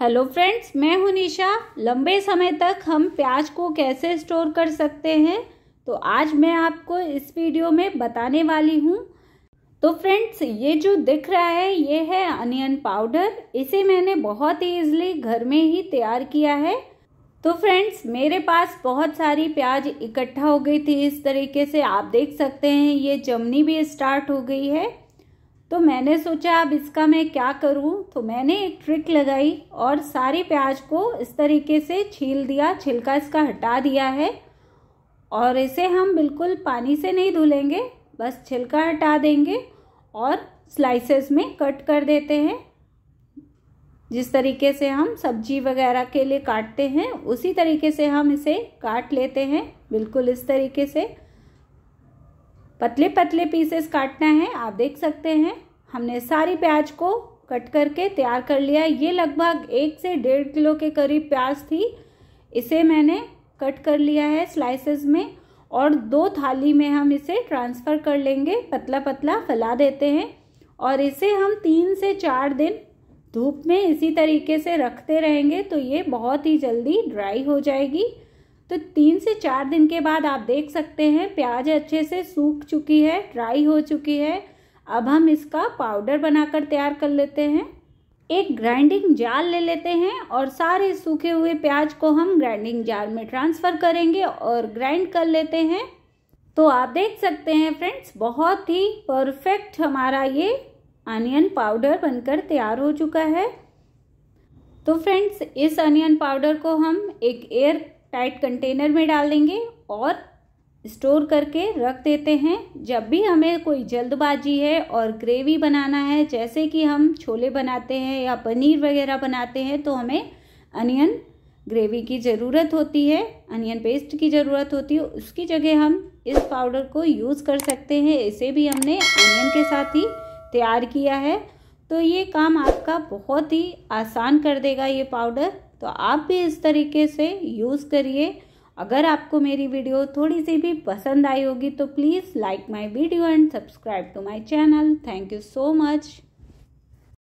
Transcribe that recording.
hello friends मैं हूं निशा लंबे समय तक हम प्याज को कैसे स्टोर कर सकते हैं तो आज मैं आपको इस वीडियो में बताने वाली हूं तो फ्रेंड्स ये जो दिख रहा है ये है अनियन पाउडर इसे मैंने बहुत ही ईजिली घर में ही तैयार किया है तो फ्रेंड्स मेरे पास बहुत सारी प्याज इकट्ठा हो गई थी इस तरीके से आप देख सकते हैं ये जमनी भी स्टार्ट हो गई है तो मैंने सोचा अब इसका मैं क्या करूं तो मैंने एक ट्रिक लगाई और सारे प्याज को इस तरीके से छील दिया छिलका इसका हटा दिया है और इसे हम बिल्कुल पानी से नहीं धुलेंगे बस छिलका हटा देंगे और स्लाइसेस में कट कर देते हैं जिस तरीके से हम सब्जी वगैरह के लिए काटते हैं उसी तरीके से हम इसे काट लेते हैं बिल्कुल इस तरीके से पतले पतले पीसेस काटना है आप देख सकते हैं हमने सारी प्याज को कट करके तैयार कर लिया ये लगभग एक से डेढ़ किलो के करीब प्याज थी इसे मैंने कट कर लिया है स्लाइसेस में और दो थाली में हम इसे ट्रांसफ़र कर लेंगे पतला पतला फैला देते हैं और इसे हम तीन से चार दिन धूप में इसी तरीके से रखते रहेंगे तो ये बहुत ही जल्दी ड्राई हो जाएगी तो तीन से चार दिन के बाद आप देख सकते हैं प्याज अच्छे से सूख चुकी है ड्राई हो चुकी है अब हम इसका पाउडर बनाकर तैयार कर लेते हैं एक ग्राइंडिंग जार ले लेते हैं और सारे सूखे हुए प्याज को हम ग्राइंडिंग जार में ट्रांसफ़र करेंगे और ग्राइंड कर लेते हैं तो आप देख सकते हैं फ्रेंड्स बहुत ही परफेक्ट हमारा ये अनियन पाउडर बनकर तैयार हो चुका है तो फ्रेंड्स इस अनियन पाउडर को हम एक एयर टाइट कंटेनर में डाल देंगे और स्टोर करके रख देते हैं जब भी हमें कोई जल्दबाजी है और ग्रेवी बनाना है जैसे कि हम छोले बनाते हैं या पनीर वगैरह बनाते हैं तो हमें अनियन ग्रेवी की ज़रूरत होती है अनियन पेस्ट की ज़रूरत होती है उसकी जगह हम इस पाउडर को यूज़ कर सकते हैं इसे भी हमने अनियन के साथ ही तैयार किया है तो ये काम आपका बहुत ही आसान कर देगा ये पाउडर तो आप भी इस तरीके से यूज़ करिए अगर आपको मेरी वीडियो थोड़ी सी भी पसंद आई होगी तो please like my video and subscribe to my channel thank you so much